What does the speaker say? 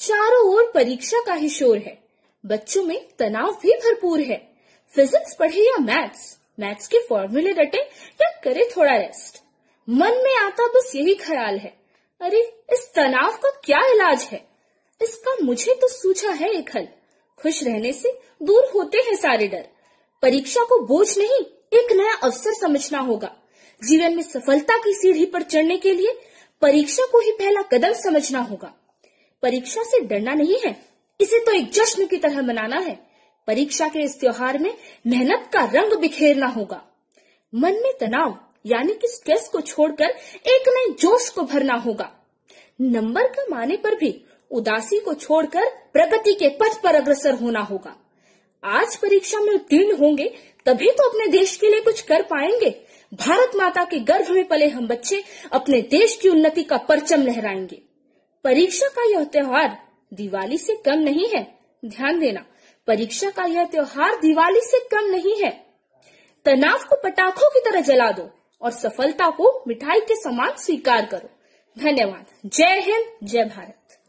चारों ओर परीक्षा का ही शोर है बच्चों में तनाव भी भरपूर है फिजिक्स पढ़े या मैथ्स मैथ्स के फॉर्मूले रटे या करे थोड़ा रेस्ट मन में आता बस यही ख्याल है अरे इस तनाव का क्या इलाज है इसका मुझे तो सूझा है एक हल खुश रहने से दूर होते हैं सारे डर परीक्षा को बोझ नहीं एक नया अवसर समझना होगा जीवन में सफलता की सीढ़ी पर चढ़ने के लिए परीक्षा को ही पहला कदम समझना होगा परीक्षा से डरना नहीं है इसे तो एक जश्न की तरह मनाना है परीक्षा के इस त्योहार में मेहनत का रंग बिखेरना होगा मन में तनाव यानी कि स्ट्रेस को छोड़कर एक नए जोश को भरना होगा नंबर का माने पर भी उदासी को छोड़कर प्रगति के पथ पर अग्रसर होना होगा आज परीक्षा में उत्तीर्ण होंगे तभी तो अपने देश के लिए कुछ कर पाएंगे भारत माता के गर्भ में पले हम बच्चे अपने देश की उन्नति का परचम लहराएंगे परीक्षा का यह त्योहार दिवाली से कम नहीं है ध्यान देना परीक्षा का यह त्योहार दिवाली से कम नहीं है तनाव को पटाखों की तरह जला दो और सफलता को मिठाई के समान स्वीकार करो धन्यवाद जय हिंद जय भारत